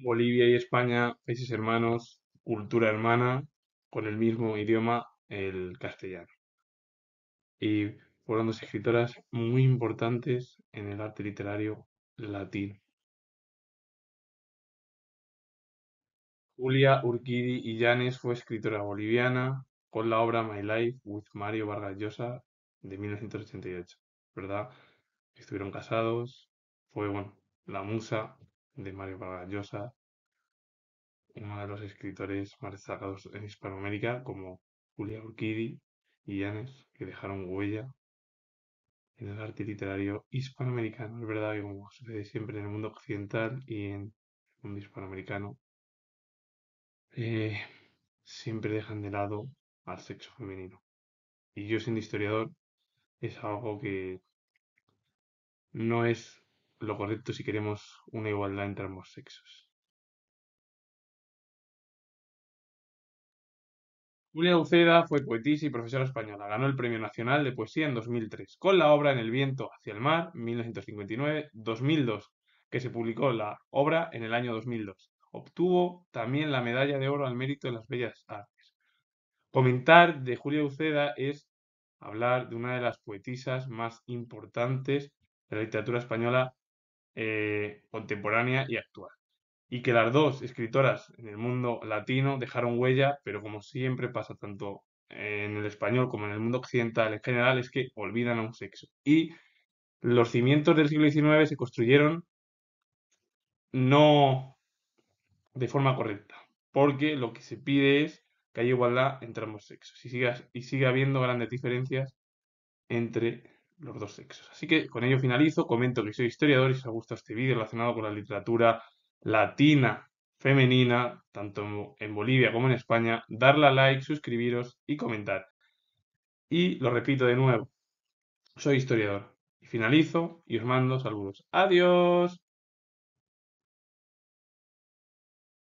Bolivia y España, países hermanos, cultura hermana, con el mismo idioma, el castellano. Y fueron dos escritoras muy importantes en el arte literario latino. Julia Urquidi Llanes fue escritora boliviana con la obra My Life with Mario Vargas Llosa de 1988, ¿verdad? Estuvieron casados, fue, bueno, la musa de Mario Vargas Llosa, uno de los escritores más destacados en Hispanoamérica, como Julia Urquidi y Yanes, que dejaron huella en el arte literario hispanoamericano. Es verdad que, como sucede siempre en el mundo occidental y en el mundo hispanoamericano, eh, siempre dejan de lado al sexo femenino. Y yo, siendo historiador, es algo que no es lo correcto si queremos una igualdad entre ambos sexos. Julia Uceda fue poetisa y profesora española. Ganó el Premio Nacional de Poesía en 2003 con la obra En el viento hacia el mar, 1959-2002, que se publicó la obra en el año 2002. Obtuvo también la medalla de oro al mérito de las bellas artes. Comentar de Julia Uceda es hablar de una de las poetisas más importantes de la literatura española eh, contemporánea y actual. Y que las dos escritoras en el mundo latino dejaron huella, pero como siempre pasa tanto en el español como en el mundo occidental en general, es que olvidan a un sexo. Y los cimientos del siglo XIX se construyeron no de forma correcta, porque lo que se pide es que haya igualdad entre ambos sexos y, siga, y sigue habiendo grandes diferencias entre los dos sexos. Así que con ello finalizo, comento que soy historiador y si os ha gustado este vídeo relacionado con la literatura latina femenina, tanto en Bolivia como en España, darle a like, suscribiros y comentar. Y lo repito de nuevo, soy historiador. Y finalizo y os mando saludos. Adiós.